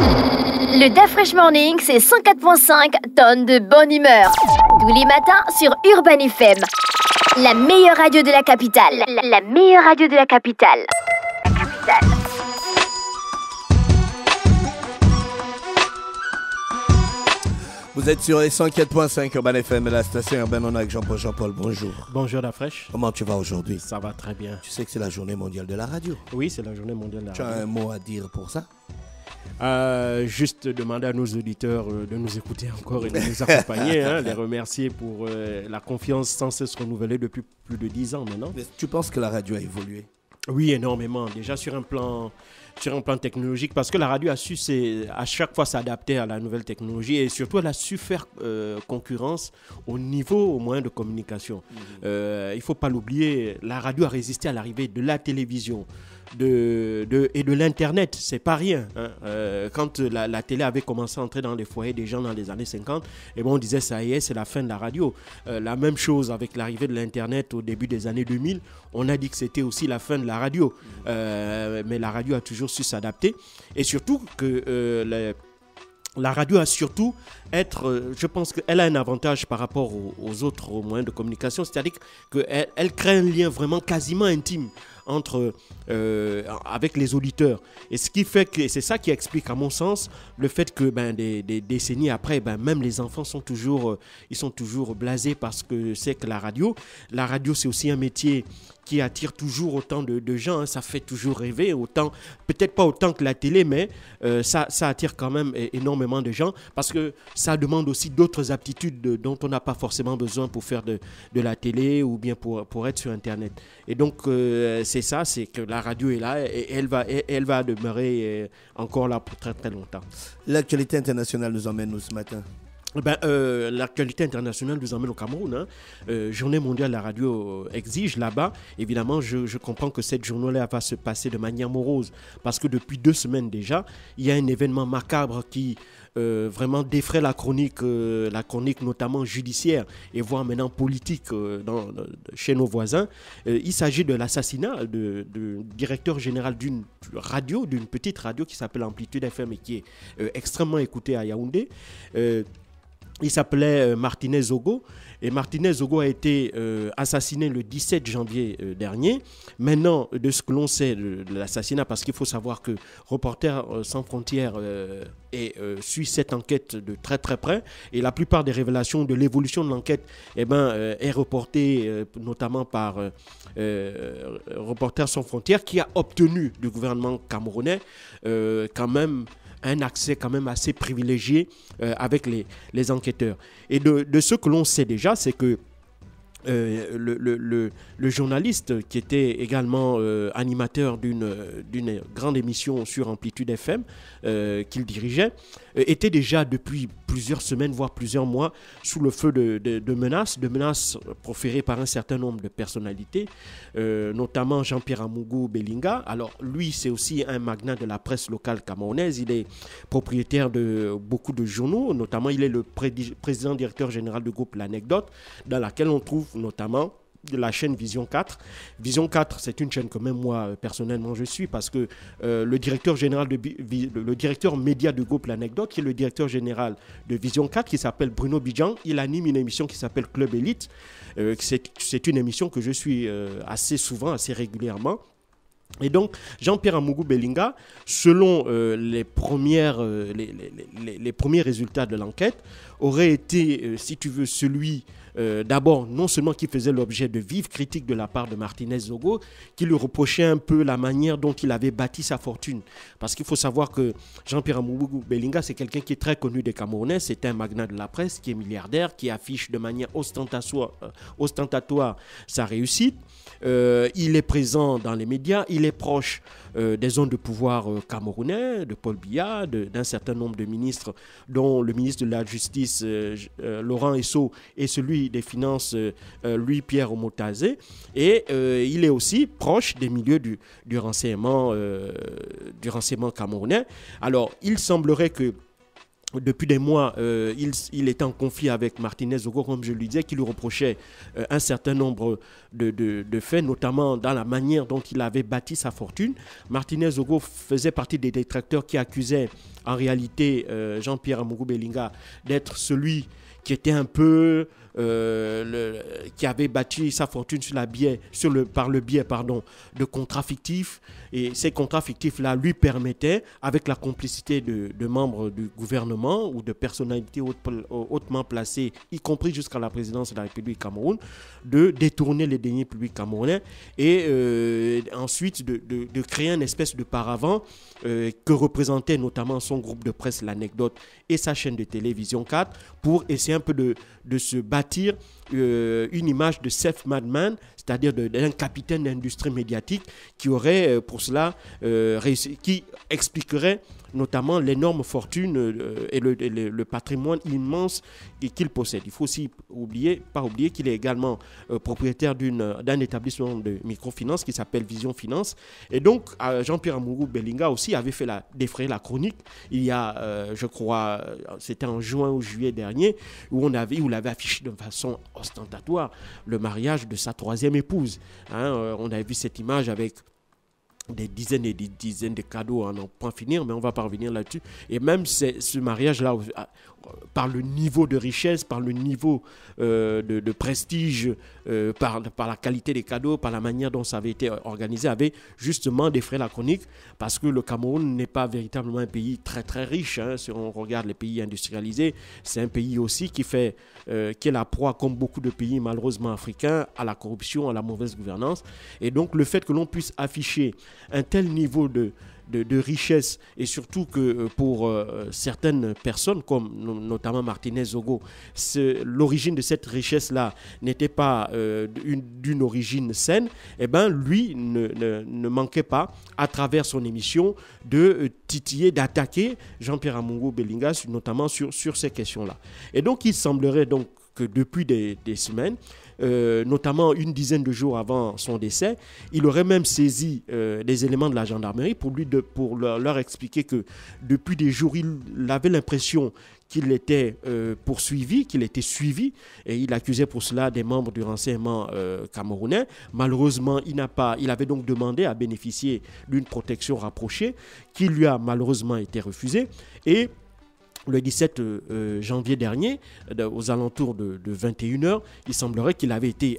Le Fresh Morning, c'est 104.5 tonnes de bonne humeur. Tous les matins sur Urban FM. La meilleure radio de la capitale. La, meilleure radio de la capitale. La capitale. Vous êtes sur les 104.5 Urban FM, la station Urban, On avec Jean-Paul. Jean-Paul, bonjour. Bonjour, la Comment tu vas aujourd'hui Ça va très bien. Tu sais que c'est la journée mondiale de la radio. Oui, c'est la journée mondiale de la radio. Tu as un mot à dire pour ça euh, juste demander à nos auditeurs euh, de nous écouter encore et de nous accompagner, hein, les remercier pour euh, la confiance sans cesse renouvelée depuis plus de dix ans maintenant. tu penses que la radio a évolué Oui, énormément. Déjà sur un plan sur un plan technologique, parce que la radio a su à chaque fois s'adapter à la nouvelle technologie et surtout elle a su faire concurrence au niveau au moyens de communication. Mmh. il ne faut pas l'oublier, la radio a résisté à l'arrivée de la télévision de, et de l'Internet. C'est pas rien. Hein. Euh, quand la, télé avait commencé à entrer dans les foyers des gens dans les années 50, et bon on disait ça y est, c'est la fin de la radio. Euh, la même chose avec l'arrivée de l'Internet au début des années 2000, on a dit que c'était aussi la fin de la radio. Euh, mais la radio a toujours su s'adapter. Et surtout que la radio a surtout être, je pense qu'elle a un avantage par rapport aux, autres moyens de communication, c'est-à-dire qu'elle elle crée un lien vraiment quasiment intime entre, euh, avec les auditeurs. Et ce qui fait que, c'est ça qui explique, à mon sens, le fait que ben, des, des décennies après, ben, même les enfants sont toujours, euh, ils sont toujours blasés parce que c'est que la radio. La radio, c'est aussi un métier qui attire toujours autant de, gens. Hein. Ça fait toujours rêver, autant, peut-être pas autant que la télé, mais euh, ça, attire quand même énormément de gens parce que ça demande aussi d'autres aptitudes dont on n'a pas forcément besoin pour faire de, la télé ou bien pour, pour être sur Internet. Et donc, euh, c'est ça, c'est que la radio est là et elle va, elle va demeurer euh, encore là pour très très longtemps. L'actualité internationale nous emmène nous ce matin. Ben, euh, L'actualité internationale nous emmène au Cameroun. Hein. Euh, journée mondiale, la radio exige là-bas. Évidemment, je, comprends que cette journée-là va se passer de manière morose parce que depuis deux semaines déjà, il y a un événement macabre qui euh, vraiment défraie la chronique, la chronique notamment judiciaire et voire maintenant politique chez nos voisins. il s'agit de l'assassinat du directeur général d'une radio, d'une petite radio qui s'appelle Amplitude FM et qui est extrêmement écoutée à Yaoundé. Il s'appelait euh, Martinez Ogo et Martinez Ogo a été euh, assassiné le 17 janvier euh, dernier. Maintenant, de ce que l'on sait de, l'assassinat, parce qu'il faut savoir que Reporters sans frontières suit cette enquête de très très près et la plupart des révélations de l'évolution de l'enquête eh ben, est reportée notamment par Reporters sans frontières qui a obtenu du gouvernement camerounais quand même un accès quand même assez privilégié euh, avec les, les enquêteurs. Et de ce que l'on sait déjà, c'est que euh, le, journaliste qui était également euh, animateur euh, d'une grande émission sur Amplitude FM qu'il dirigeait, était déjà depuis plusieurs semaines, voire plusieurs mois, sous le feu de, menaces, de menaces proférées par un certain nombre de personnalités, notamment Jean-Pierre Amougou Bellinga. Alors lui, c'est aussi un magnat de la presse locale camerounaise, il est propriétaire de beaucoup de journaux, notamment il est le président directeur général du groupe L'Anecdote, dans laquelle on trouve notamment de la chaîne Vision 4. Vision 4, c'est une chaîne que même moi, euh, personnellement, je suis parce que euh, le directeur général de le directeur média de groupe L'Anecdote, qui est le directeur général de Vision 4, qui s'appelle Bruno Bidjan, il anime une émission qui s'appelle Club Elite. Euh, c'est une émission que je suis assez souvent, assez régulièrement. Et donc, Jean-Pierre Amougou Bellinga, selon les, premières, les, premiers résultats de l'enquête, aurait été, si tu veux, celui euh, d'abord, non seulement qui faisait l'objet de vives critiques de la part de Martinez Zogo, qui lui reprochait un peu la manière dont il avait bâti sa fortune. Parce qu'il faut savoir que Jean-Pierre Amoubou Bellinga, c'est quelqu'un qui est très connu des Camerounais, c'est un magnat de la presse, qui est milliardaire, qui affiche de manière ostentatoire, euh, ostentatoire sa réussite. Euh, il est présent dans les médias, il est proche des zones de pouvoir camerounais, de Paul Biya, d'un certain nombre de ministres, dont le ministre de la Justice, Laurent Esso, et celui des Finances, euh, euh, lui, Pierre Omotazé, et euh, il est aussi proche des milieux du, renseignement, du renseignement camerounais. Alors, il semblerait que depuis des mois, il, il, était en conflit avec Martinez Ogo, comme je lui disais, qui lui reprochait un certain nombre de, faits, notamment dans la manière dont il avait bâti sa fortune. Martinez Ogo faisait partie des détracteurs qui accusaient en réalité Jean-Pierre Amougou Bellinga d'être celui qui était un peu euh, le, qui avait bâti sa fortune sur la biais, sur le, par le biais pardon, de contrats fictifs. Et ces contrats fictifs-là lui permettaient, avec la complicité de, membres du gouvernement ou de personnalités hautement placées, y compris jusqu'à la présidence de la République Cameroun, de détourner les deniers publics camerounais et euh, ensuite de, créer une espèce de paravent euh, que représentait notamment son groupe de presse L'Anecdote et sa chaîne de télévision 4 pour essayer un peu de, de se euh, une image de Seth Madman, c'est-à-dire d'un capitaine d'industrie médiatique qui aurait euh, pour cela euh, réussi, qui expliquerait notamment l'énorme fortune euh, et le, patrimoine immense qu'il possède. Il faut aussi oublier, pas oublier qu'il est également euh, propriétaire d'un établissement de microfinance qui s'appelle Vision Finance. Et donc, euh, Jean-Pierre Amourou Bellinga aussi avait fait la, défrayer la chronique il y a, je crois, c'était en juin ou juillet dernier, où on avait, où l'avait affiché de façon ostentatoire le mariage de sa troisième épouse. Hein. on avait vu cette image avec des dizaines et des dizaines de cadeaux à n'en pas finir, mais on va parvenir là-dessus. Et même ce mariage-là par le niveau de richesse, par le niveau euh, de, prestige, euh, par, la qualité des cadeaux, par la manière dont ça avait été organisé, avait justement des frais la chronique, parce que le Cameroun n'est pas véritablement un pays très très riche. Hein. si on regarde les pays industrialisés, c'est un pays aussi qui fait, euh, qui est la proie, comme beaucoup de pays malheureusement africains, à la corruption, à la mauvaise gouvernance. Et donc le fait que l'on puisse afficher un tel niveau de de, richesse et surtout que euh, pour euh, certaines personnes, comme notamment Martinez Zogo, l'origine de cette richesse-là n'était pas euh, d'une origine saine, et eh ben, lui ne, manquait pas, à travers son émission, de titiller, d'attaquer Jean-Pierre Amungo Bellingas notamment sur, sur ces questions-là. Et donc, il semblerait donc que depuis des semaines, euh, notamment une dizaine de jours avant son décès. Il aurait même saisi euh, des éléments de la gendarmerie pour, lui pour leur, expliquer que depuis des jours, il avait l'impression qu'il était euh, poursuivi, qu'il était suivi, et il accusait pour cela des membres du renseignement camerounais. Malheureusement, il n'a pas, il avait donc demandé à bénéficier d'une protection rapprochée, qui lui a malheureusement été refusée, et le 17 euh, euh, janvier dernier, euh, aux alentours de, 21h, il semblerait qu'il avait été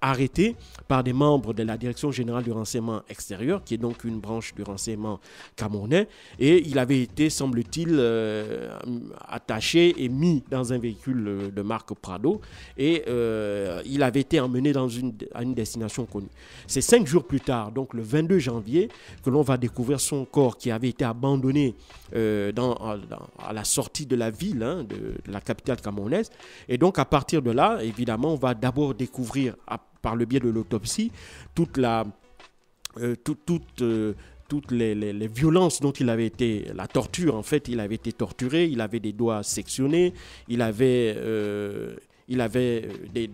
arrêté par des membres de la Direction générale du renseignement extérieur, qui est donc une branche du renseignement camerounais, et il avait été, semble-t-il, attaché et mis dans un véhicule de marque Prado, et il avait été emmené dans une, à une destination connue. C'est cinq jours plus tard, donc le 22 janvier, que l'on va découvrir son corps qui avait été abandonné dans, dans à la sortie de la ville, hein, de, la capitale camerounaise. Et donc à partir de là, évidemment, on va d'abord découvrir, par le biais de l'autopsie, toute la... Euh, euh, toutes les, violences dont il avait été, la torture en fait, il avait été torturé, il avait des doigts sectionnés, il avait, euh, il avait euh,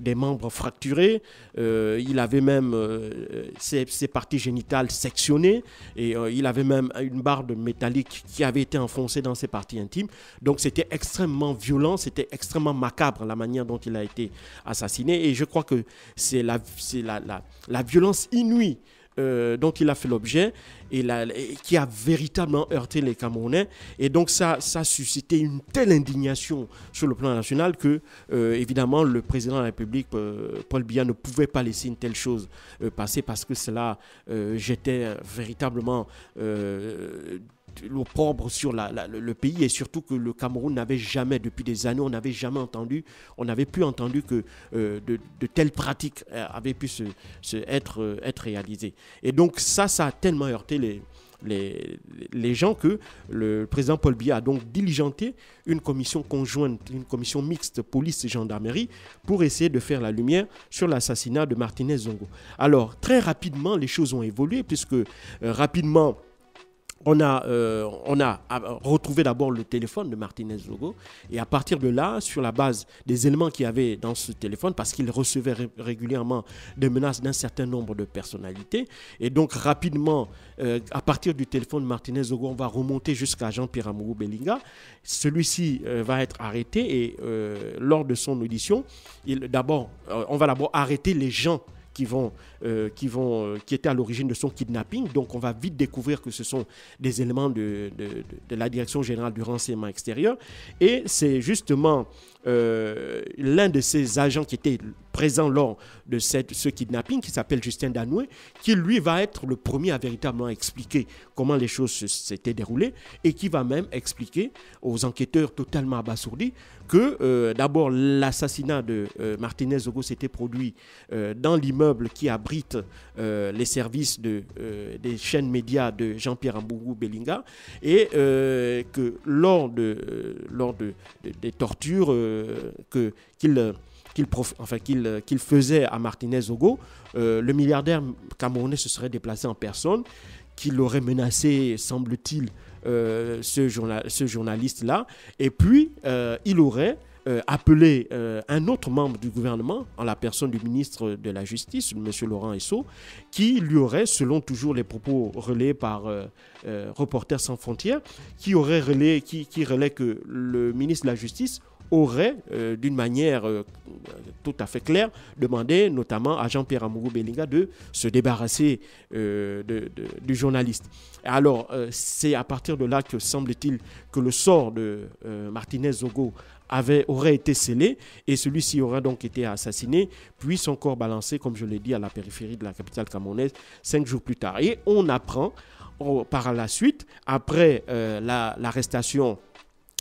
des, membres fracturés, euh, il avait même euh, ses, parties génitales sectionnées, et il avait même une de métallique qui avait été enfoncée dans ses parties intimes. Donc c'était extrêmement violent, c'était extrêmement macabre la manière dont il a été assassiné, et je crois que c'est la violence inouïe donc euh, dont il a fait l'objet et, qui a véritablement heurté les Camerounais. Et donc ça, ça a suscité une telle indignation sur le plan national que, euh, évidemment, le président de la République, euh, Paul Biya, ne pouvait pas laisser une telle chose passer parce que cela jetait véritablement l'opprobre sur le, pays et surtout que le Cameroun n'avait jamais, depuis des années, on n'avait jamais entendu, on n'avait plus entendu que euh, de, telles pratiques euh, avaient pu se, être, euh, être réalisées. Et donc ça, ça a tellement heurté les, les, les, gens que le président Paul Biya a donc diligenté une commission conjointe, une commission mixte police et gendarmerie pour essayer de faire la lumière sur l'assassinat de Martinez Zongo. Alors, très rapidement, les choses ont évolué puisque rapidement, on a, euh, on a euh, retrouvé d'abord le téléphone de Martinez Zogo et à partir de là, sur la base des éléments qu'il y avait dans ce téléphone, parce qu'il recevait régulièrement des menaces d'un certain nombre de personnalités, et donc rapidement, euh, à partir du téléphone de Martinez Zogo, on va remonter jusqu'à Jean-Pierre Amourou Bellinga. Celui-ci va être arrêté et lors de son audition, d'abord, on va d'abord arrêter les gens qui, vont, euh, qui, vont, euh, qui étaient à l'origine de son kidnapping. Donc on va vite découvrir que ce sont des éléments de, la Direction générale du renseignement extérieur. Et c'est justement euh, l'un de ces agents qui était présent lors de cette, ce kidnapping qui s'appelle Justin Danoué, qui lui va être le premier à véritablement expliquer comment les choses s'étaient déroulées et qui va même expliquer aux enquêteurs totalement abasourdis que euh, d'abord l'assassinat de euh, Martinez Ogo s'était produit euh, dans l'immeuble qui abrite les services de, des chaînes médias de Jean-Pierre Ambougou Bellinga et que lors de lors de, des tortures que qu'il qu'il enfin, qu'il euh, qu'il faisait à Martinez Ogo, euh, le milliardaire camerounais se serait déplacé en personne, qu'il aurait menacé, semble-t-il, euh, ce, journal... ce journaliste-là, et puis il aurait appelé un autre membre du gouvernement, en la personne du ministre de la Justice, M. Laurent Esso, qui lui aurait, selon toujours les propos relayés par Reporters sans frontières, qui aurait relayé, qui, qui que le ministre de la Justice aurait, euh, d'une manière euh, tout à fait claire, demandé notamment à Jean-Pierre Amourou Bellinga de se débarrasser euh, du journaliste. Alors, c'est à partir de là que semble-t-il que le sort de Martinez Zogo avait, aurait été scellé et celui-ci aurait donc été assassiné, puis son corps balancé, comme je l'ai dit, à la périphérie de la capitale camerounaise cinq jours plus tard. Et on apprend oh, par la suite, après l'arrestation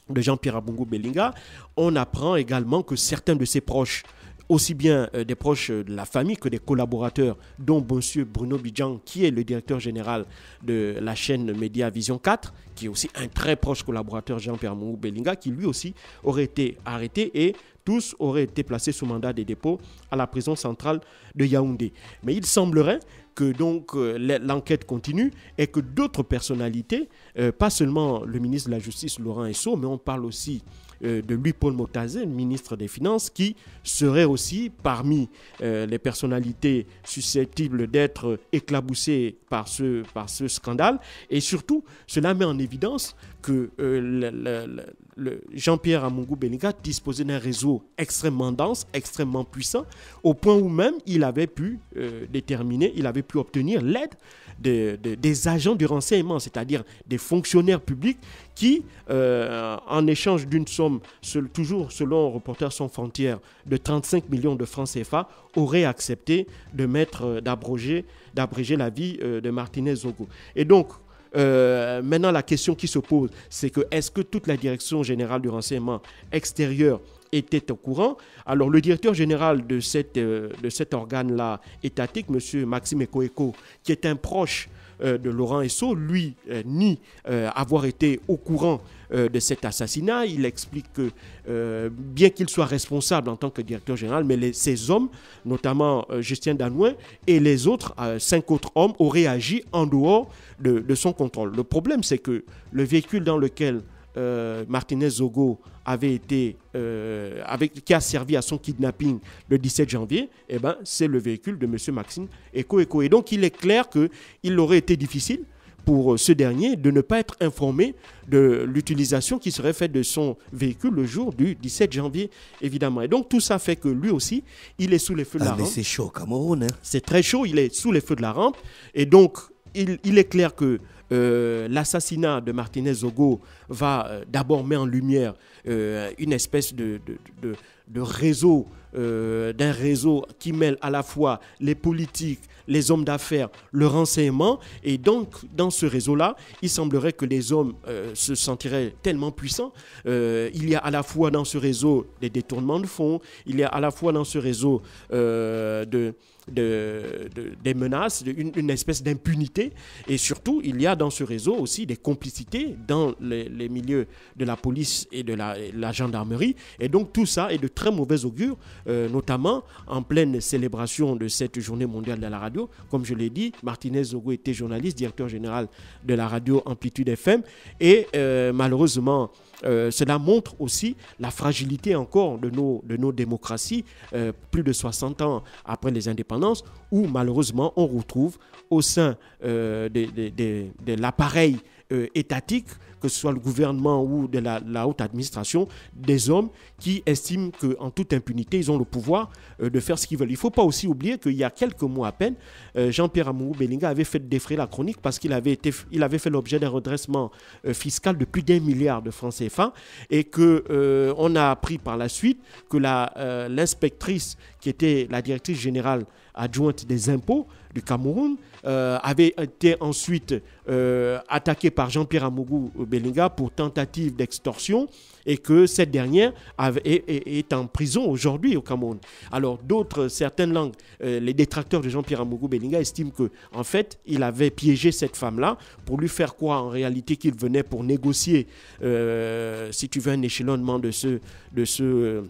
de Jean-Pierre Abungu Bellinga, on apprend également que certains de ses proches aussi bien euh, des proches de la famille que des collaborateurs, dont monsieur Bruno Bidjan, qui est le directeur général de la chaîne Média Vision 4, qui est aussi un très proche collaborateur, Jean-Pierre Abungu Bellinga, qui lui aussi aurait été arrêté et tous auraient été placés sous mandat de dépôt à la prison centrale de Yaoundé. Mais il semblerait que donc euh, l'enquête continue et que d'autres personnalités, euh, pas seulement le ministre de la Justice Laurent Esso, mais on parle aussi euh, de Louis-Paul Motazé, ministre des Finances, qui serait aussi parmi les personnalités susceptibles d'être éclaboussées par ce, par ce scandale. Et surtout, cela met en évidence que Jean-Pierre Amungu Beniga disposait d'un réseau extrêmement dense, extrêmement puissant, au point où même il avait pu euh, déterminer, il avait pu obtenir l'aide des agents du renseignement, c'est-à-dire des fonctionnaires publics qui, euh, en échange d'une somme, toujours selon Reporters sans frontières, de 35 millions de francs CFA, auraient accepté de mettre, euh, d'abroger, d'abréger la vie de Martinez Zogo. Et donc, euh, maintenant la question qui se pose, c'est que est-ce que toute la direction générale du renseignement extérieur était au courant. Alors le directeur général de, cette, euh, de cet organe-là étatique, M. Maxime Ekoeko, qui est un proche euh, de Laurent Esso, lui, euh, nie euh, avoir été au courant de cet assassinat. Il explique que bien qu'il soit responsable en tant que directeur général, mais ces hommes, notamment Justin Danouin et les autres, cinq autres hommes, auraient agi en dehors de son contrôle. Le problème, c'est que le véhicule dans lequel euh, Martinez Zogo avait été, euh, avec, qui a servi à son kidnapping le 17 janvier, eh ben, c'est le véhicule de M. Maxime Eko Eko. Et donc, il est clair qu'il aurait été difficile pour euh, ce dernier de ne pas être informé de l'utilisation qui serait faite de son véhicule le jour du 17 janvier, évidemment. Et donc tout ça fait que lui aussi, il est sous les feux de la ah, rampe. C'est chaud, Cameroun. Hein. C'est très chaud, il est sous les feux de la rampe. Et donc, il est clair que euh, l'assassinat de Martinez Zogo va euh, d'abord mettre en lumière euh, une espèce de, réseau, d'un réseau qui mêle à la fois les politiques, les hommes d'affaires, le renseignement. Et donc, dans ce réseau-là, il semblerait que les hommes se sentiraient tellement puissants. il y a à la fois dans ce réseau des détournements de fonds, il y a à la fois dans ce réseau de de, des menaces, une, espèce d'impunité. Et surtout, il y a dans ce réseau aussi des complicités dans les, milieux de la police et de la, gendarmerie. Et donc tout ça est de très mauvais augure, euh, notamment en pleine célébration de cette journée mondiale de la radio. Comme je l'ai dit, Martinez Zogo était journaliste, directeur général de la radio Amplitude FM. Et euh, malheureusement, euh, cela montre aussi la fragilité encore de nos, de nos démocraties, plus de 60 ans après les indépendances où malheureusement on retrouve au sein euh, de, l'appareil euh, étatique, que ce soit le gouvernement ou de la, haute administration, des hommes qui estiment qu'en toute impunité, ils ont le pouvoir euh, de faire ce qu'ils veulent. Il ne faut pas aussi oublier qu'il y a quelques mois à peine, Jean-Pierre Amourou Bellinga avait fait défrayer la chronique parce qu'il avait, été, il avait fait l'objet d'un redressement fiscal de plus d'un milliard de francs CFA et qu'on a appris par la suite que l'inspectrice qui était la directrice générale adjointe des impôts du Cameroun, euh, avait été ensuite euh, attaquée par Jean-Pierre Amougou Belinga pour tentative d'extorsion et que cette dernière est, en prison aujourd'hui au Cameroun. Alors d'autres, certaines langues, euh, les détracteurs de Jean-Pierre Amougou Belinga estiment que en fait, il avait piégé cette femme-là pour lui faire croire en réalité qu'il venait pour négocier, si tu veux, un échelonnement de ce... De ce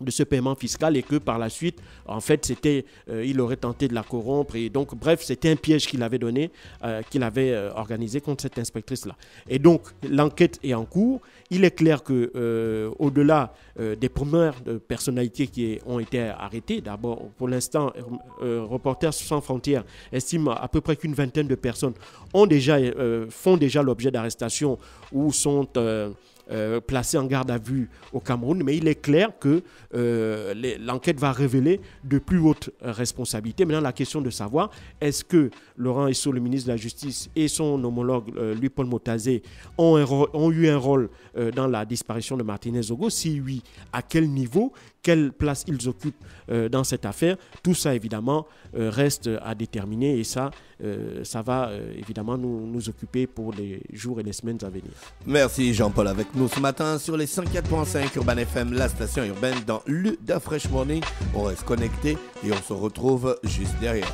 de ce paiement fiscal et que par la suite, en fait, c'était, euh, il aurait tenté de la corrompre. Et donc, bref, c'était un piège qu'il avait donné, euh, qu'il avait euh, organisé contre cette inspectrice-là. Et donc, l'enquête est en cours. Il est clair que, au-delà des premières personnalités qui ont été arrêtées, d'abord, pour l'instant, Reporters sans frontières estime à peu près qu'une vingtaine de personnes ont déjà, font déjà l'objet d'arrestations ou sont euh, placé en garde à vue au Cameroun, mais il est clair que euh, l'enquête va révéler de plus hautes responsabilités. Maintenant, la question de savoir, est-ce que Laurent Esso, le ministre de la Justice, et son homologue, euh, lui, Paul Motazé, ont, ont, eu un rôle dans la disparition de Martinez Ogo Si oui, à quel niveau quelle place ils occupent euh, dans cette affaire. Tout ça, évidemment, euh, reste à déterminer et ça, euh, ça va évidemment nous, occuper pour les jours et les semaines à venir. Merci Jean-Paul avec nous ce matin sur les 104.5 Urban FM, la station urbaine dans le Fresh Morning. On reste connecté et on se retrouve juste derrière.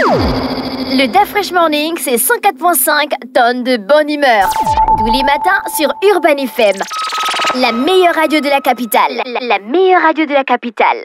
Le DaFresh Morning, c'est 104.5 tonnes de bonne humeur. Tous les matins sur Urban FM. La meilleure radio de la capitale. La meilleure radio de la capitale.